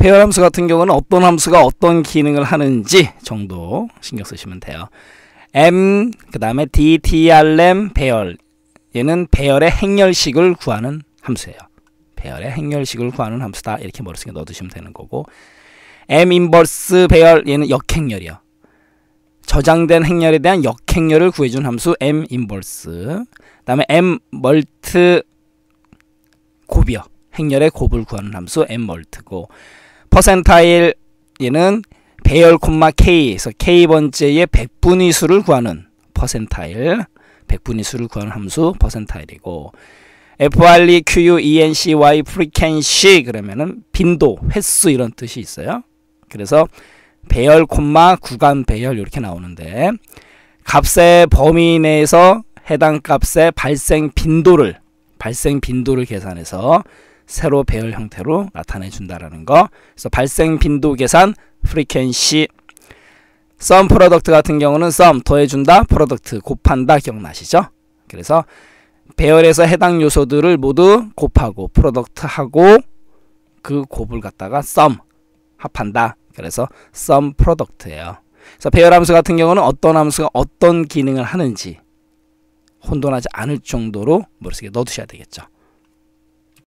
배열 함수 같은 경우는 어떤 함수가 어떤 기능을 하는지 정도 신경 쓰시면 돼요. m 그 다음에 dtrm 배열 얘는 배열의 행렬식을 구하는 함수예요. 배열의 행렬식을 구하는 함수다 이렇게 머릿속에 넣어두시면 되는 거고 m 인버스 배열 얘는 역행렬이요. 저장된 행렬에 대한 역행렬을 구해준 함수 m 인버스 그다음에 m 멀트 곱이요. 행렬의 곱을 구하는 함수 m 멀트고 퍼센타일 얘는 배열 콤마 k 에서 k 번째의 백분위 수를 구하는 퍼센타일 백분위 수를 구하는 함수 퍼센타일이고 FRE, QU, ENCY, frequency 그러면은 빈도, 횟수 이런 뜻이 있어요. 그래서 배열 콤마 구간 배열 이렇게 나오는데 값의 범위 내에서 해당 값의 발생 빈도를 발생 빈도를 계산해서 세로 배열 형태로 나타내 준다라는 거. 그래서 발생 빈도 계산 프리퀀시 썸 프로덕트 같은 경우는 썸 더해 준다 프로덕트 곱한다 기억나시죠? 그래서 배열에서 해당 요소들을 모두 곱하고 프로덕트하고 그 곱을 갖다가 썸 합한다. 그래서 썸 프로덕트예요. 그래서 배열 함수 같은 경우는 어떤 함수가 어떤 기능을 하는지 혼돈하지 않을 정도로 머릿속에 넣어두셔야 되겠죠.